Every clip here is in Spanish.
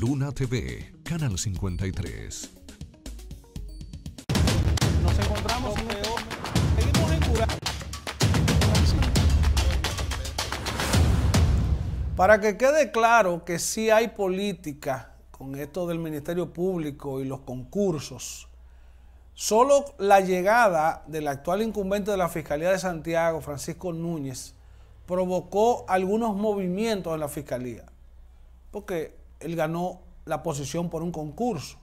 Luna TV, Canal 53. encontramos Para que quede claro que sí hay política con esto del Ministerio Público y los concursos, solo la llegada del actual incumbente de la Fiscalía de Santiago, Francisco Núñez, provocó algunos movimientos en la Fiscalía. Porque él ganó la posición por un concurso.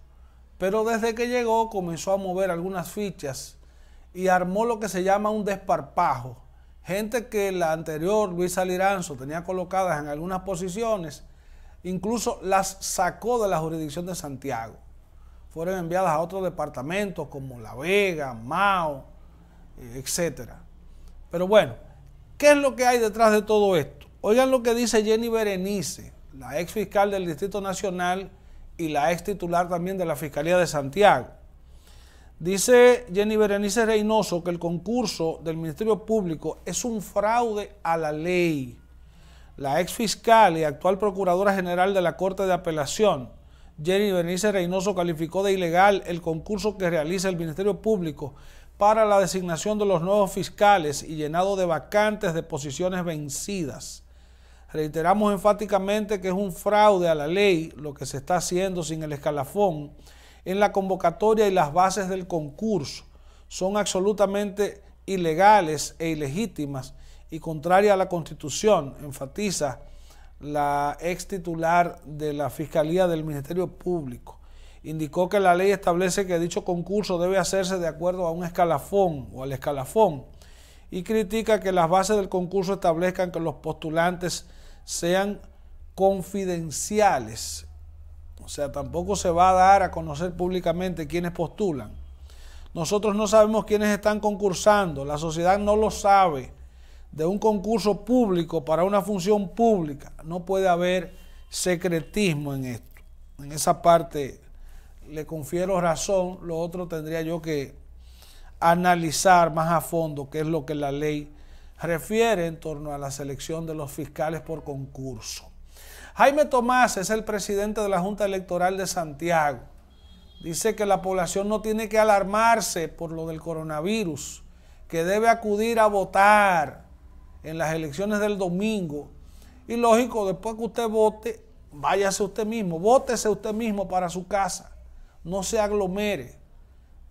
Pero desde que llegó comenzó a mover algunas fichas y armó lo que se llama un desparpajo. Gente que la anterior Luis Aliranzo tenía colocadas en algunas posiciones, incluso las sacó de la jurisdicción de Santiago. Fueron enviadas a otros departamentos como La Vega, Mao, eh, etc. Pero bueno, ¿qué es lo que hay detrás de todo esto? Oigan lo que dice Jenny Berenice, la ex fiscal del Distrito Nacional y la ex titular también de la Fiscalía de Santiago. Dice Jenny Berenice Reynoso que el concurso del Ministerio Público es un fraude a la ley. La ex fiscal y actual procuradora general de la Corte de Apelación, Jenny Berenice Reynoso, calificó de ilegal el concurso que realiza el Ministerio Público para la designación de los nuevos fiscales y llenado de vacantes de posiciones vencidas. Reiteramos enfáticamente que es un fraude a la ley lo que se está haciendo sin el escalafón en la convocatoria y las bases del concurso. Son absolutamente ilegales e ilegítimas y contraria a la Constitución, enfatiza la ex titular de la Fiscalía del Ministerio Público. Indicó que la ley establece que dicho concurso debe hacerse de acuerdo a un escalafón o al escalafón y critica que las bases del concurso establezcan que los postulantes sean confidenciales. O sea, tampoco se va a dar a conocer públicamente quiénes postulan. Nosotros no sabemos quiénes están concursando, la sociedad no lo sabe. De un concurso público para una función pública no puede haber secretismo en esto. En esa parte le confiero razón, lo otro tendría yo que analizar más a fondo qué es lo que la ley refiere en torno a la selección de los fiscales por concurso. Jaime Tomás es el presidente de la Junta Electoral de Santiago. Dice que la población no tiene que alarmarse por lo del coronavirus, que debe acudir a votar en las elecciones del domingo. Y lógico, después que usted vote, váyase usted mismo, vótese usted mismo para su casa, no se aglomere.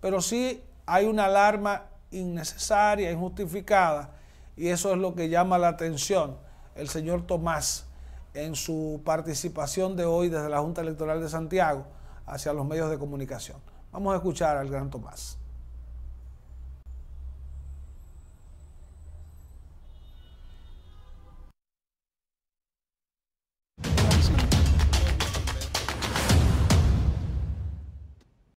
Pero sí hay una alarma innecesaria, injustificada, y eso es lo que llama la atención el señor Tomás en su participación de hoy desde la Junta Electoral de Santiago hacia los medios de comunicación. Vamos a escuchar al gran Tomás.